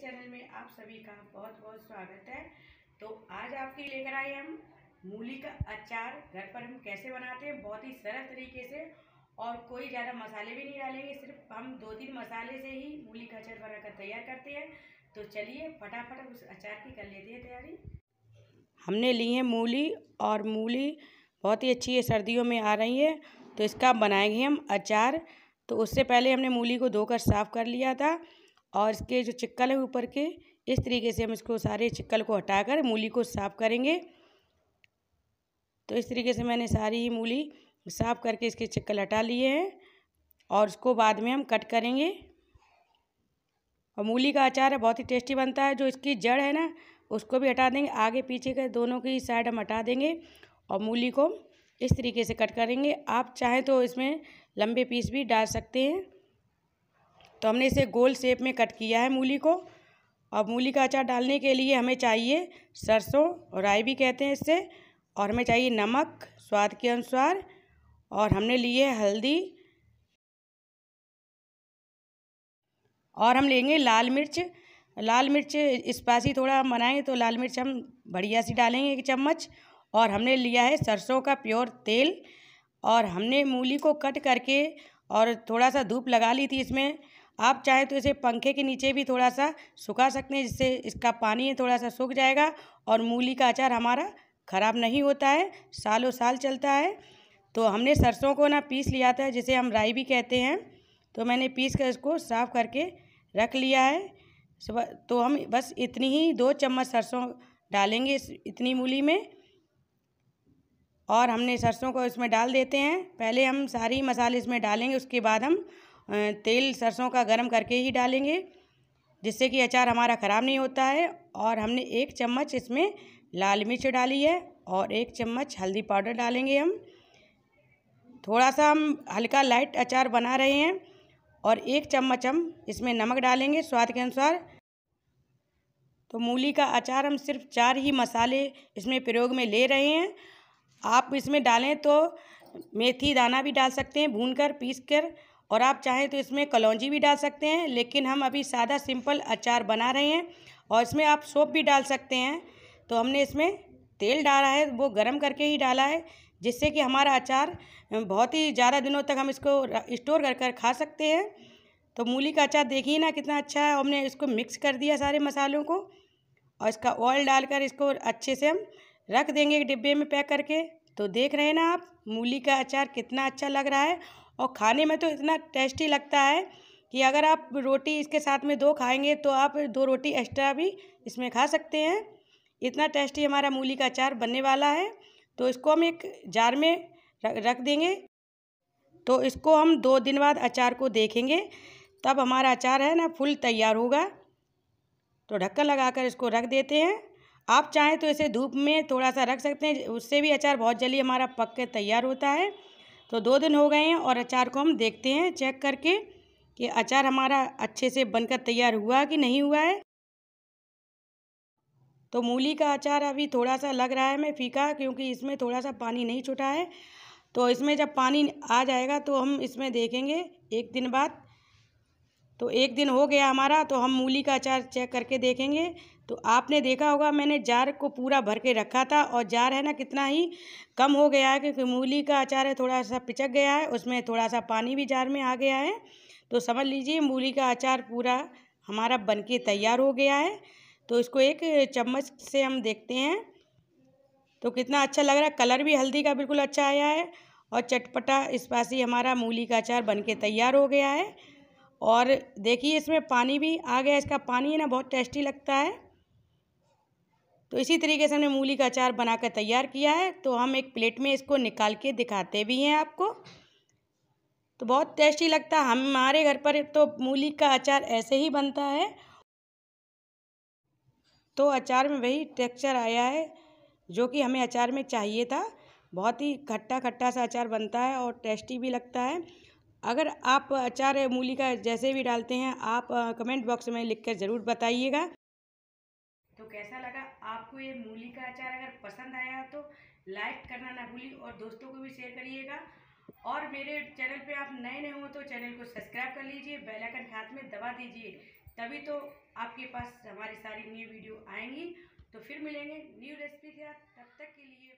channel में आप सभी का बहुत बहुत स्वागत है तो आज आपके लेकर आए हम मूली का अचार घर पर हम कैसे बनाते हैं बहुत ही सरल तरीके से और कोई ज़्यादा मसाले भी नहीं डालेंगे सिर्फ हम दो तीन मसाले से ही मूली का अचार बनाकर तैयार करते हैं तो चलिए फटाफट उस अचार की कर लेते हैं तैयारी हमने ली है मूली और मूली बहुत ही अच्छी है सर्दियों में आ रही है तो इसका बनाएंगे हम अचार तो उससे पहले हमने मूली को धोकर साफ़ कर लिया था और इसके जो चिक्कल है ऊपर के इस तरीके से हम इसको सारे चिक्कल को हटाकर मूली को साफ़ करेंगे तो इस तरीके से मैंने सारी ही मूली साफ़ करके इसके चिक्कल हटा लिए हैं और उसको बाद में हम कट करेंगे और मूली का अचार है बहुत ही टेस्टी बनता है जो इसकी जड़ है ना उसको भी हटा देंगे आगे पीछे के दोनों की साइड हम हटा देंगे और मूली को इस तरीके से कट करेंगे आप चाहें तो इसमें लंबे पीस भी डाल सकते हैं तो हमने इसे गोल शेप में कट किया है मूली को और मूली का अचार डालने के लिए हमें चाहिए सरसों और राई भी कहते हैं इससे और हमें चाहिए नमक स्वाद के अनुसार और हमने लिए हल्दी और हम लेंगे लाल मिर्च लाल मिर्च स्पाइसी थोड़ा हम बनाएंगे तो लाल मिर्च हम बढ़िया सी डालेंगे एक चम्मच और हमने लिया है सरसों का प्योर तेल और हमने मूली को कट करके और थोड़ा सा धूप लगा ली थी इसमें आप चाहे तो इसे पंखे के नीचे भी थोड़ा सा सुखा सकते हैं जिससे इसका पानी थोड़ा सा सूख जाएगा और मूली का अचार हमारा ख़राब नहीं होता है सालों साल चलता है तो हमने सरसों को ना पीस लिया था जिसे हम राई भी कहते हैं तो मैंने पीस कर इसको साफ़ करके रख लिया है तो हम बस इतनी ही दो चम्मच सरसों डालेंगे इस इतनी मूली में और हमने सरसों को इसमें डाल देते हैं पहले हम सारी मसाले इसमें डालेंगे उसके बाद हम तेल सरसों का गर्म करके ही डालेंगे जिससे कि अचार हमारा ख़राब नहीं होता है और हमने एक चम्मच इसमें लाल मिर्च डाली है और एक चम्मच हल्दी पाउडर डालेंगे हम थोड़ा सा हम हल्का लाइट अचार बना रहे हैं और एक चम्मच हम इसमें नमक डालेंगे स्वाद के अनुसार तो मूली का अचार हम सिर्फ चार ही मसाले इसमें प्रयोग में ले रहे हैं आप इसमें डालें तो मेथी दाना भी डाल सकते हैं भून कर पीस कर और आप चाहें तो इसमें कलौजी भी डाल सकते हैं लेकिन हम अभी सादा सिंपल अचार बना रहे हैं और इसमें आप सोप भी डाल सकते हैं तो हमने इसमें तेल डाला है वो गर्म करके ही डाला है जिससे कि हमारा अचार बहुत ही ज़्यादा दिनों तक हम इसको स्टोर कर कर खा सकते हैं तो मूली का अचार देखिए ना कितना अच्छा है हमने इसको मिक्स कर दिया सारे मसालों को और इसका ऑयल डालकर इसको अच्छे से हम रख देंगे डिब्बे में पैक करके तो देख रहे हैं ना आप मूली का अचार कितना अच्छा लग रहा है और खाने में तो इतना टेस्टी लगता है कि अगर आप रोटी इसके साथ में दो खाएंगे तो आप दो रोटी एक्स्ट्रा भी इसमें खा सकते हैं इतना टेस्टी हमारा मूली का अचार बनने वाला है तो इसको हम एक जार में रख देंगे तो इसको हम दो दिन बाद अचार को देखेंगे तब हमारा अचार है ना फुल तैयार होगा तो ढक्कन लगाकर इसको रख देते हैं आप चाहें तो इसे धूप में थोड़ा सा रख सकते हैं उससे भी अचार बहुत जल्दी हमारा पक के तैयार होता है तो दो दिन हो गए हैं और अचार को हम देखते हैं चेक करके कि अचार हमारा अच्छे से बनकर तैयार हुआ कि नहीं हुआ है तो मूली का अचार अभी थोड़ा सा लग रहा है मैं फीका क्योंकि इसमें थोड़ा सा पानी नहीं छुटा है तो इसमें जब पानी आ जाएगा तो हम इसमें देखेंगे एक दिन बाद तो एक दिन हो गया हमारा तो हम मूली का अचार चेक करके देखेंगे तो आपने देखा होगा मैंने जार को पूरा भर के रखा था और जार है ना कितना ही कम हो गया है क्योंकि मूली का अचार है थोड़ा सा पिचक गया है उसमें थोड़ा सा पानी भी जार में आ गया है तो समझ लीजिए मूली का अचार पूरा हमारा बन के तैयार हो गया है तो इसको एक चम्मच से हम देखते हैं तो कितना अच्छा लग रहा है कलर भी हल्दी का बिल्कुल अच्छा आया है और चटपटा स्पासी हमारा मूली का अचार बन के तैयार हो गया है और देखिए इसमें पानी भी आ गया इसका पानी है ना बहुत टेस्टी लगता है तो इसी तरीके से हमने मूली का अचार बनाकर तैयार किया है तो हम एक प्लेट में इसको निकाल के दिखाते भी हैं आपको तो बहुत टेस्टी लगता है हमारे घर पर तो मूली का अचार ऐसे ही बनता है तो अचार में वही टेक्सचर आया है जो कि हमें अचार में चाहिए था बहुत ही खट्टा खट्टा सा अचार बनता है और टेस्टी भी लगता है अगर आप अचार मूली का जैसे भी डालते हैं आप कमेंट बॉक्स में लिख कर ज़रूर बताइएगा तो कैसा लगा आपको ये मूली का अचार अगर पसंद आया तो लाइक करना ना भूलिए और दोस्तों को भी शेयर करिएगा और मेरे चैनल पे आप नए नए हो तो चैनल को सब्सक्राइब कर लीजिए बेल आइकन हाथ में दबा दीजिए तभी तो आपके पास हमारी सारी न्यू वीडियो आएंगी तो फिर मिलेंगे न्यू रेसिपी के साथ तब तक के लिए